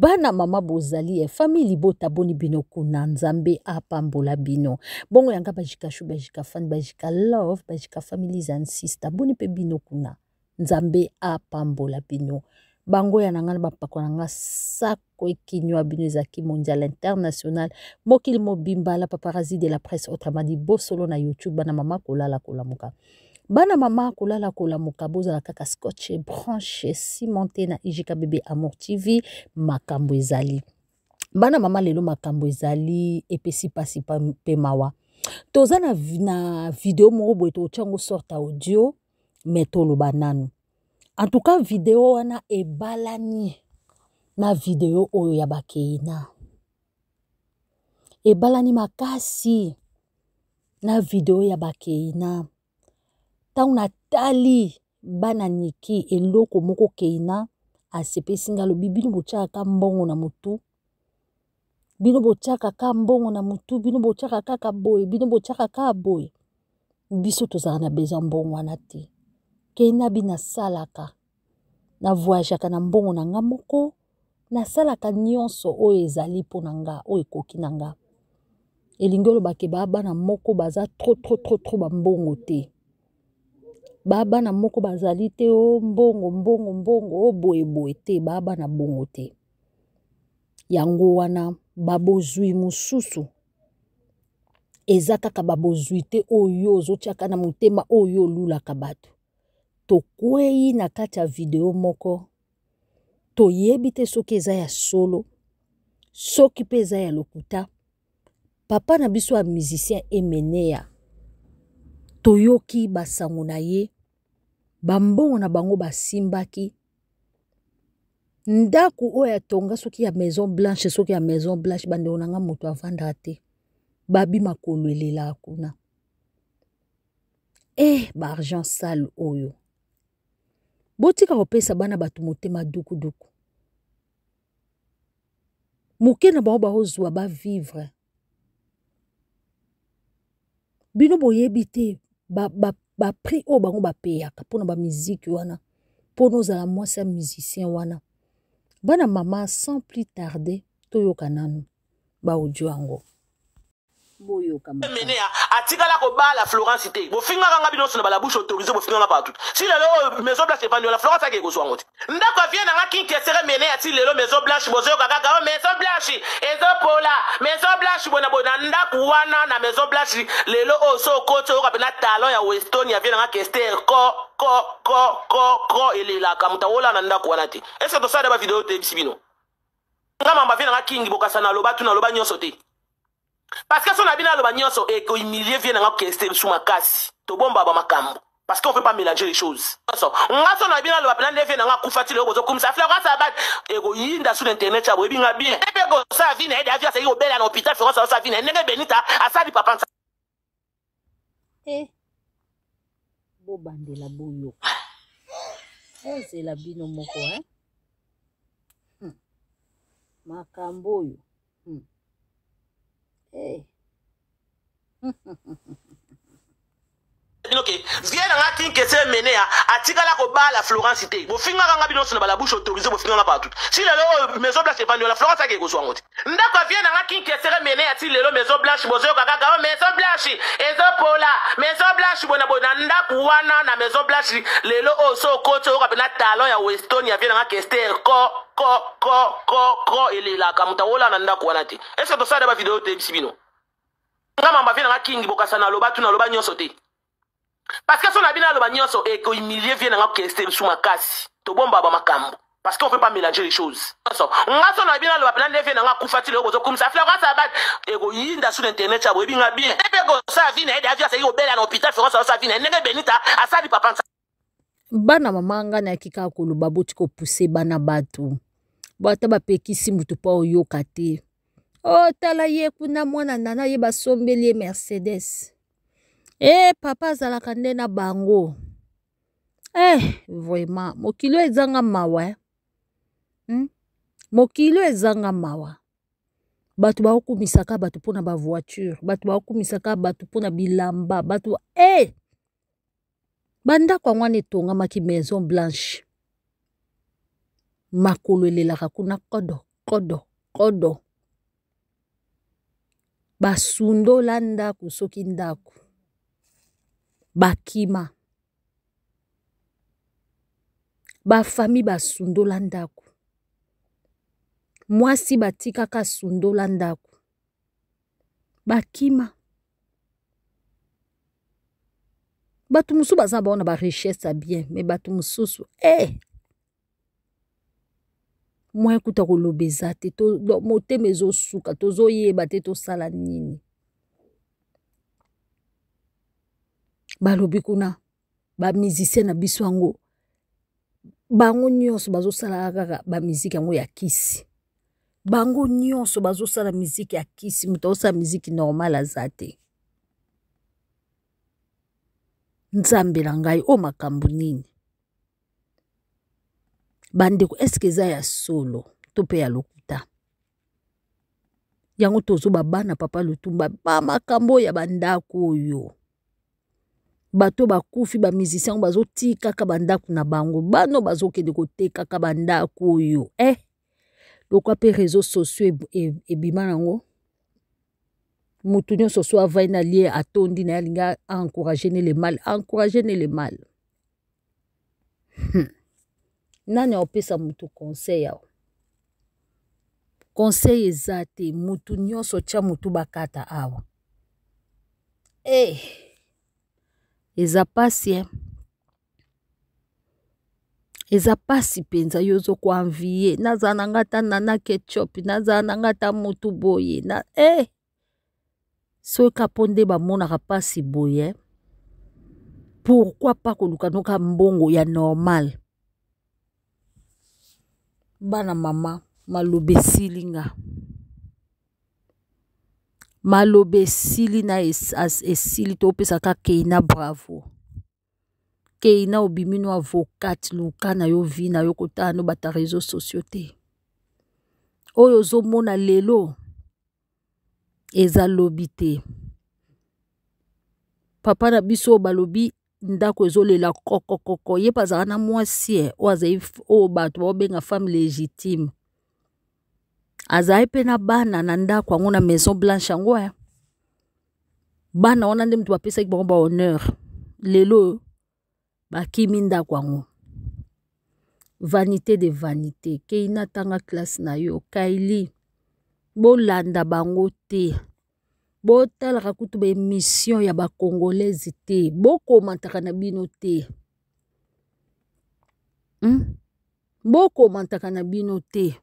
bana mama bozali ya eh, famili botaboni bino kuna nzambe apambola bino bongo yanga bajika shu bajika fan bajika love bajika families and sister boni mpe bino kuna nzambe apambola bino bango ya na nga na bampako na nga sako ekinywa bino ezalaki mondial international mokili mobimba la paparazzi de la presse autrement dit bosolo na youtube bana mama kolala kolamuka bana mama kolala kolamuka bozala kaka scotche branche cimente na igkbb amour tv makambo ezali bana mama lelo makambo ezali epesi mpasi mpe mawa toza na, na video moko boye totiango sorte audio me toloba nanu en tout cas video wana ebalani na video oyo ya bakeina ebalani makasi na video ya bakeina ntango natali bana niki eloko moko keina asepesi ngai alobi bino botyaka ka mbongo na motu bino botyaka ka mbongo na motu bino botyaka kaka boye bino botyaka ka boye biso tozalaka na besoin mbongo wana te keina bi nasalaka navoyageaka na mbongo na nga moko nasalaka nyonso oyo ezali mpo na nga oyo ekoki na nga elingi olobake baa bana moko baza tro tro tro tro bambongo te babana moko bazali te o oh, mbongo mbongo mbongo o oh, boyeboye te babana bongo te yango wana babozwi mosusu eza kaka babozwi te oyo ozotiaka na motema oyo olulaka bato tokwei na kati ya video moko toyebi te soki eza ya solo soki mpe eza ya lokuta papa na biso ya musicien emeneya toyoki basango na ye bambongo na bango basimbaki ndako oyo atonga soki ya maison blanche soki ya maison blanche bandeko na nga moto avandaka te babima kolwelelaka kuna e eh, baargent sale oyo botika kopesa bana bato motema dukuduku moke na bango bakozwa bavivre bino boyebi te baprix oyo bango bapeyaka mpona bamiziki wana mpona ozala mwasi ya musicien wana bana mama sans plus tarder toyoka nanu baaudio yango meneya atikala kobala florence te bofingaka nga bino nyonso na balabouche autorise bofinganga partout si lelo oyo euh, maison blanche epaniola florence akeke kozwa yango te ndako avie nanga kinki esere meneya ti lelo maison blanche bozoyoka kaka o oh, maison blanche ezopola maison blanche boye na boye na ndako wana na maison blanche lelo oyo oh, so okoti oyoka mpena talon ya westoni avie nanga kester ko ko ko ko ko elelaka moto awola na ndako wana te ese tosala bavideo toyebisi bino nga mamba avie nanga kingi bokasa naloba tu naloba nyonso te parceke so na bino aloba nyonso ekohumilie eh, vie nanga okeste bisu makasi tobomba ba makambo parce qu'on peut pas mélanger les choses so nga so na bino aloba mpena nde vie nanga akufa ti leo kozokumisa fle koasa bat ekoyinda eh, su na internet abo ebinga bien ebe eh, kosa vi na ye de avi aseki kobelela na hôpital fekosa osa vi na ye ndenge benita asali papa bobandela boyoka ozela bino moko hmm. makambo oyo Hey. bino ke vie na nga ti nkese emene ya atikala kobala florence te bofingaka nga bino nyonso na balabushi autorise bofingaka partout si lelo oyo euh, maison blanche epaniola florence akeke kozwa ngo te ndako vie na nga kinkesere mene ya ti lelo maison blanche bozoyoka kaka o oh, maison blanche ezopola maison blanche boye na boye na ndako wana na maison blanche lelo oyo oh, so okoti oyoka oh, mpe na talon ya weston ya vie na nga kester ko ko ko ko ko elelaka moto awola na ndako wana te ese tosala bavideo toyebisi bino nga mamba vie na nga kingi bokasa na loba tu na loba nyonso te parceke so na bino aloba nyonso ekohumilie eh, vie na nga kesu makasi tobomba bamakambo parce qu'on ne peut pas mélanger les choses. Nga so na bina lo bapela ndefie na nga kufa tile obozo kumsa fla kwa sabat ego yinda sur internet chabo ebinga bien. Ebe go sa vina ede avia sa yo bela na hôpital fera sa sa vina ndenge benita asali papa nsa. Bana mama nga na kika koloba boti ko pousser bana bato. Bata bapekisi mutu pa oyoka te. Oh tala ye kuna mwana nana ye basombeli ye Mercedes. e papa azalaka nde na bango eh vraiment mokili oyo ezanga mawa eh? hmm? mokili oyo ezanga mawa bato baokumisaka bato mpona bavoiture bato baokumisaka bato mpona bilamba bato e eh! hey! bandako yango wana etongamaki maison blanche makolo elelaka kuna kodo kodo kodo basundola ndako soki ndako bakima bafami basundola ndako mwasi batikaka asundola ndako bakima bato mosusu baza bango na barichesse ya bien me bato mosusu e eh! hey! mwa ekuta koloba eza te motema ezosuka tozoyeba te tosala nini balobi kuna bamusicien na biso yango bango nyonso bazosalaka kaka bamiziki yango ya kisi bango nyonso bazosala miziki ya kisi moto azosala miziki normal aza te nzambe na ngai oyo oh makambo nini bandeko eske eza ya solo to mpe ya lokuta yango tozoba bana papa lotumba ba makambo oyo ya bandako oyo bato oyo bakufi bamizisien yango bazoti kaka bandako na bango bano bazokende kotekaka bandako oyo e eh? lokwa mpe réseau sociaux ebima e, e, nango motu nyonso so avai na lie atondi na ye alingi encourage ne le mal encourage ne le mal hmm. nani aopesa motu conseil awa conseil eza te motu nyonso tya motu bakata awa e eh! hey. eza pasi e eza pasi mpenza yo ozokoanvie nazala na nga ata nana ketchup nazala na nga ata motu boye na e eh! soki mpo nde bamonaka pasi boye pourkui pa koluka noka mbongo ya normal bana mama maloba esili nga maloba esili na esili topesaka keina bravo keina obimi no avokate luka na yo vi na yo kotala no bata réseau sociaux te oyo ozomona lelo eza lobi te papa na biso oyo balobi ndako ezolela kokokoko ye mpe azala na mwasi e oyo azali oyo bato baobenga femme légitime azali mpe na bana na ndako yango na maison blanche yango aya eh. bana wana nde moto bapesaki bango ba honneur lelo bakimi ndako yango vanité de vanité kei natanga classe na yo kaili bolanda bango te botalaka kutu baémission ya bacongolaise te bokomantaka na bino te hmm? bokomantaka na bino te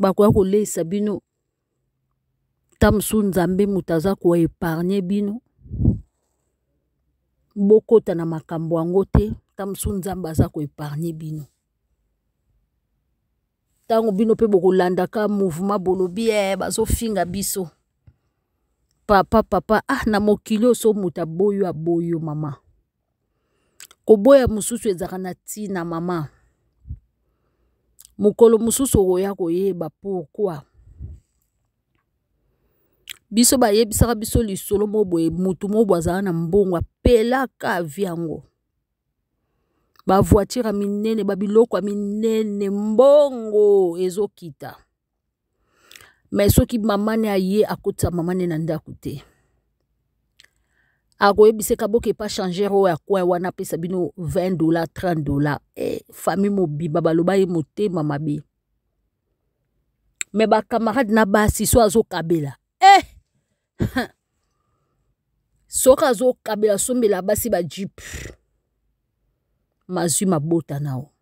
bakoya koleisa bino ta mosusu nzambe moto aza koepargne bino bokota na makambo yango te ta mosusu nzambe aza koepargne bino ntango bino mpe bokolandaka mouvement bolobi e bazofinga biso papa papa ah na mokili oyo so moto aboyo aboyo mama koboya mosusu ezalaka na ntina mama mokolo mosusu okoya koyeba pourkui biso bayebisaka biso lisolo mo boye motu mo bwe azala na mbongo apelaka avi yango bavoitire ya minene babiloko ya minene mbongo ezokita me soki mamane aye akotisa mamane na ndako te akoyebisaka boke epa changer oyo akwai wana apesa bino 20 dola 30 dola e, fami mobimba baloba ye motema mabe me bakamarade na basi so azokabela e eh! soki azokabela sombela basi bajip mazwi mabota nao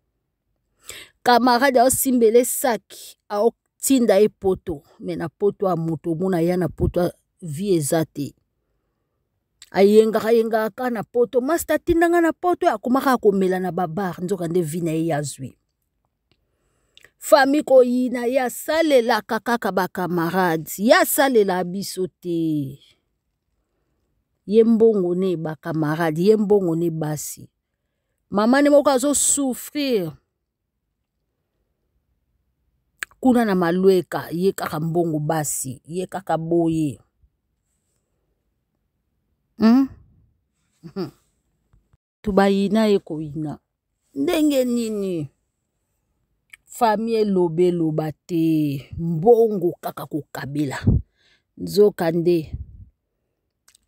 kamarade aosimbela esaki aotinda ye poto me na poto ya moto omona ya na poto vie eza te ayengaka ayengaka kaka na poto master atinda nga na poto akomaka akomela na babar nzoka nde vi na ye ya zwi fami koyina ye asalelaka kaka bakamarade ye asalela biso te ye mbongo ne bakamarade ye mbongo ne basi mama ne moko azosouffrir kuna na malweka ye kaka mbongo basi ye kaka boye Hmm? tubayina ye koyina ndenge nini fami eloba eloba te mbongo kaka kokabela nzoka nde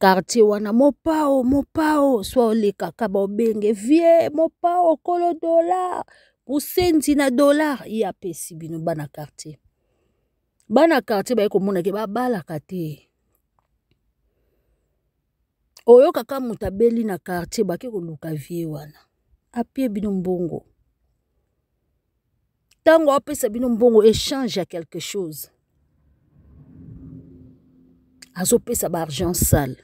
kartier wana mopao mopao swa olekaka baobenge vie mopao kolo dolar posendi na dolar ye apesi bino bana kartier bana kartier baye komonake babalaka te oyo kaka moto abeli na quartier bake koluka vie wana apie bino mbongo ntango apesa bino mbongo échange ya quelque chose azopesa baargent sale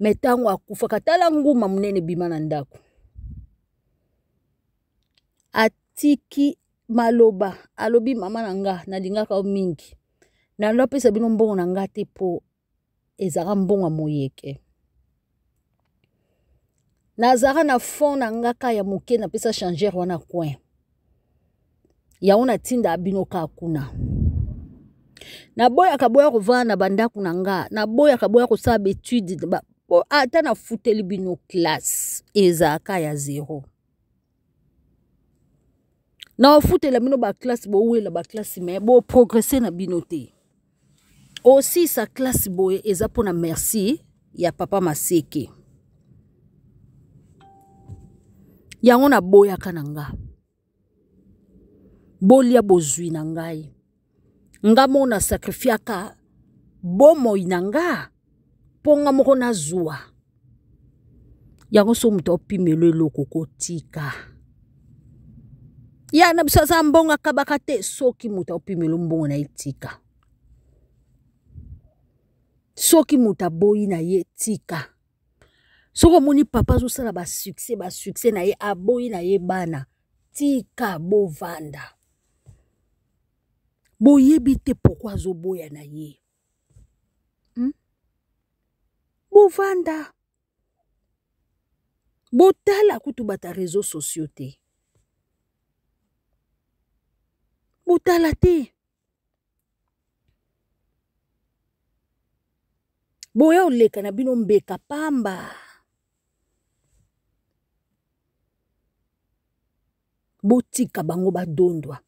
me ntango akufaka tala nguma monene bima na ndako atiki maloba alobi mama na nga nalingaka yo mingi nalo apesa bino mbongo na nga te mpo ezalaka mbongo ya moyeke naza na fond na nga ka ya moke napesa changere wana coin yango natindaa bino kaa kuna naboyaka boya kovanda na bandako na nga naboyaka boya kosala betude ata nafuteli bino classe ezalaka ya zero naofutela bino baklasse bowela baklasse me boprogrese na bino te osi sa klasse boye eza mpona merci ya papa maseke yango naboyaka na nga bolia bozwi na ngai nga moko nasakrifiaka bomoi na nga mpo nga moko nazwa yango so moto opimelo eloko kotika ya na biso aza mbongo akabaka te soki moto opimelo mbongo na ye tika soki moto aboyi na ye tika soki omoni papa azosala basuccès basuccès na ye aboyi na ye bana tika bovanda boyebi te pourkui azoboya na ye hmm? bovanda botala kutu bata réseau sociaux te botala te boya oleka na bino mbeka pamba botika bango badondwa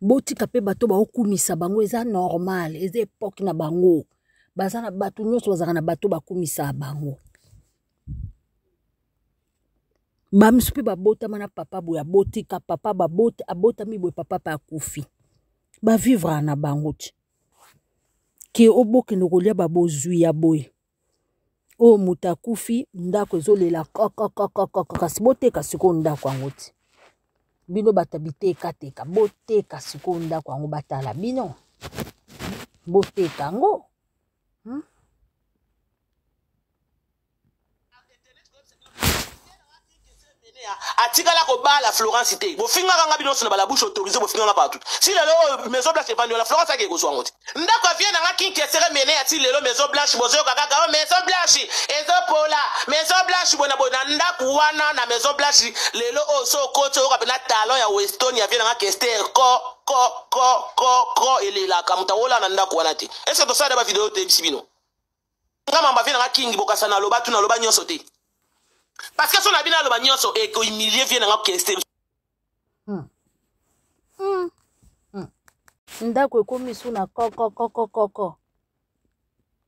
botika mpe bato baokumisa bango eza normal eza epoke na bango baza na bato nyonso bazalaka na bato bakumisaka bango bamisu mpe babotama na papa boye abotika papa babota abotami boye papa mpe akufi bavivraka na bango ti ke obokende kolia babozwi ya boye oyo oh, moto akufi ndako ezolela kakakakakaka kasi boteka sikoyo ndako yango ti bino bato bitekateka boteka sikoyo ndako yango batala bino boteka yango hmm? atikala kobala florence te bofingaka nga bino nyonso na balabushe autorise bofingaka partout si lelo oyo maison blanche epandiola florence ake ekozwa yango te ndako avie na nga kinki esere mene ya ti lelo maison blanche bozoyoka kaka o oh, maison blanche ezopola maison blanche boye na boye na ndako wana na maison blanche lelo oyo so okoti oyoka mpe na talon ya westoni avie na nga kester ko ko ko ko ko elelaka moto awola na ndako wana te ese tosala bavideo toyebisi bino nga mamba avie na nga kingi bokasa na loba tu na loba nyonso te parceke so na bino aloba nyonso ekohumilie vie nanga keste hmm. hmm. ndako ekomi su na kokokokokoko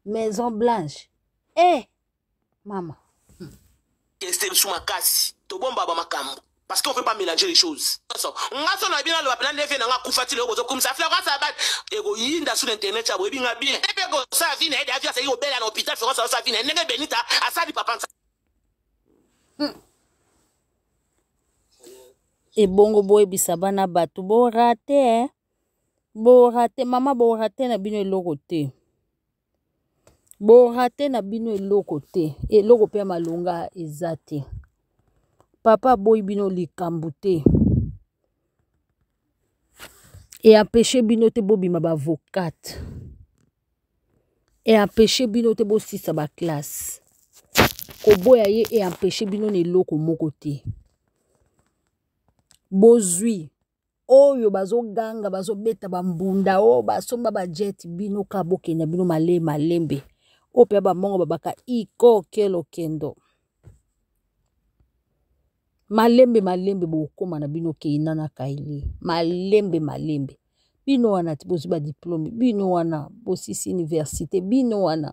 maison blanche e hey, mama keste su makasi tobomba ba makambo parce qu'on ne peut pas mélanger les choses. Nga so na bina lo bapena ndefe na nga kufa tile obozo kumsa fla kwa sabat ego yinda sur internet cha bo ebinga bien. Ebe go sa vina ede avia sa yo bela na hôpital fera sa sa vina nenge benita asali papa Hmm. ebongo boyebisa bana bato bora te eh? bora te mama bora te na bino eloko te bora te na bino eloko te eloko mpe ya malonga eza te papa aboyi bino likambo te eampeshe bino te bobima baavokate eampeshe bino te bosisa baklasse koboya ye eempeshe bino na eloko moko te bozwi oyo bazoganga bazobeta bambunda oyo basomba bajete bino ka bokenda bino male malembe oyo mpe ya bamongo babaka ikoke lokendo malembe malembe bokóma na bino keina na kaili malembe malembe bino wana ti bozwi badiplome bino wana bosisi université bino wana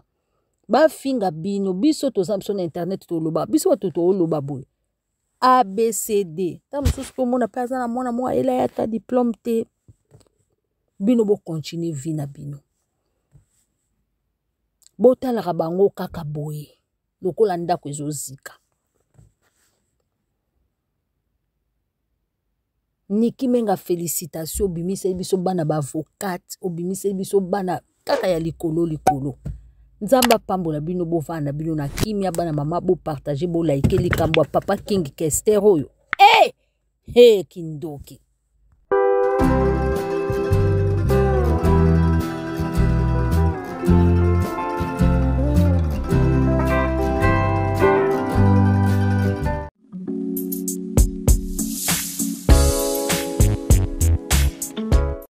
bafinga bino biso toza biso na internet toloba biso bato tooloba boye abcd ta mosusu mpo mona mpe aza na mwana moko ayelai ata diplome te bino bokontinue vi na bino botalaka bango kaka boye lokola ndako ezozika niki menga félicitation obimiseli biso bana baavocate obimiseli biso bana kaka ya likolo likolo nzambe apambola bino bovanda bino na kimia bana mama bopartage bolaike likambo ya papa king kester oyo e eh! hey! Eh, hey, kindoki